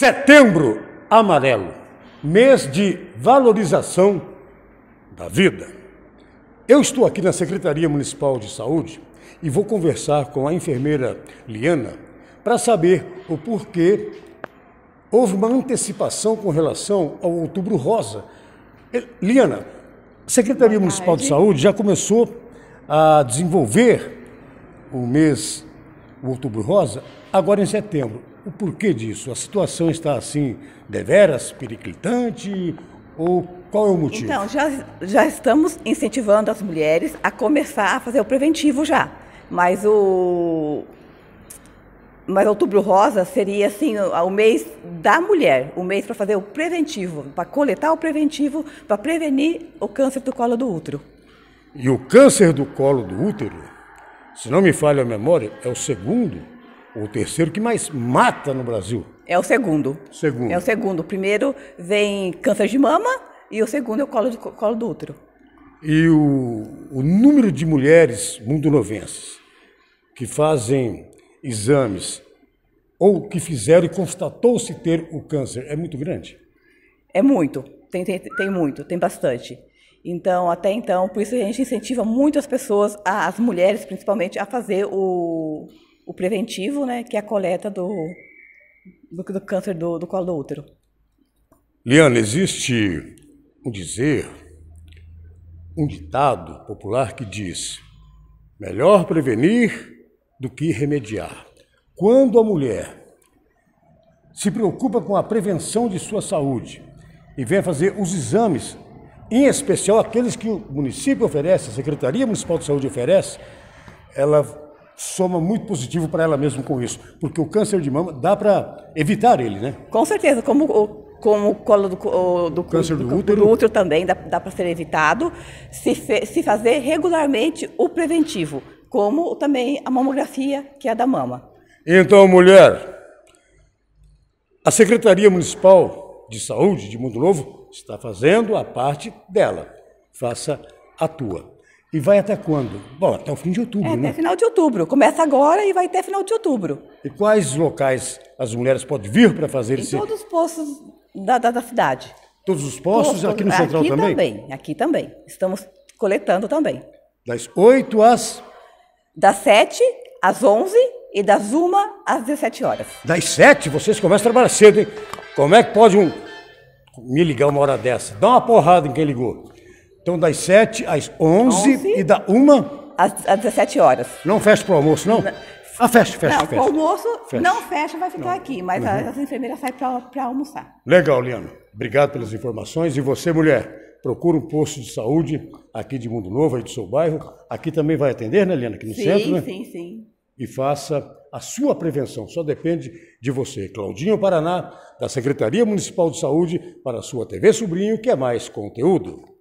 Setembro Amarelo, mês de valorização da vida. Eu estou aqui na Secretaria Municipal de Saúde e vou conversar com a enfermeira Liana para saber o porquê houve uma antecipação com relação ao Outubro Rosa. Eh, Liana, a Secretaria Municipal de Saúde já começou a desenvolver o mês o Outubro Rosa, agora em setembro. O porquê disso? A situação está assim, deveras, periclitante? Ou qual é o motivo? Então, já, já estamos incentivando as mulheres a começar a fazer o preventivo já. Mas o. Mas outubro rosa seria assim o mês da mulher, o mês para fazer o preventivo, para coletar o preventivo, para prevenir o câncer do colo do útero. E o câncer do colo do útero se não me falha a memória, é o segundo ou o terceiro que mais mata no Brasil. É o segundo. Segundo. É o segundo. O primeiro vem câncer de mama e o segundo é o colo, de, colo do útero. E o, o número de mulheres mundonovenses que fazem exames ou que fizeram e constatou-se ter o câncer é muito grande? É muito. Tem, tem, tem muito, tem bastante. Então, até então, por isso a gente incentiva muito as pessoas, as mulheres principalmente, a fazer o, o preventivo, né, que é a coleta do, do, do câncer do, do colo do útero. Liana, existe um dizer, um ditado popular que diz: melhor prevenir do que remediar. Quando a mulher se preocupa com a prevenção de sua saúde e vem fazer os exames em especial aqueles que o município oferece, a Secretaria Municipal de Saúde oferece, ela soma muito positivo para ela mesma com isso, porque o câncer de mama dá para evitar ele, né? Com certeza, como o como o colo do, do câncer do, do, útero. do, útero. também dá, dá para ser evitado, se, fe, se fazer regularmente o preventivo, como também a mamografia, que é da mama. Então, mulher, a Secretaria Municipal de saúde de mundo novo está fazendo a parte dela. Faça a tua. E vai até quando? Bom, até o fim de outubro, é, né? Até final de outubro. Começa agora e vai até final de outubro. E quais locais as mulheres podem vir para fazer em esse... Em todos os postos da, da, da, cidade. Todos os postos? aqui no Central aqui também? também? Aqui também. Estamos coletando também. Das 8 às... Das 7 às 11 e das 1 às 17 horas. Das 7? Vocês começam a trabalhar cedo, hein? Como é que pode um me ligar uma hora dessa. Dá uma porrada em quem ligou. Então, das 7 às 11, 11? e da 1 às, 17 horas. Não fecha para o almoço, não? não. Ah, fecha, fecha, não, fecha. O almoço fecha. não fecha, vai ficar não. aqui, mas uhum. as enfermeiras saem para almoçar. Legal, Liana. Obrigado pelas informações. E você, mulher, procura um posto de saúde aqui de Mundo Novo, aí do seu bairro. Aqui também vai atender, né, Liana? Aqui no sim, centro, né? Sim, sim, sim e faça a sua prevenção. Só depende de você. Claudinho Paraná, da Secretaria Municipal de Saúde, para a sua TV Sobrinho, que é mais conteúdo.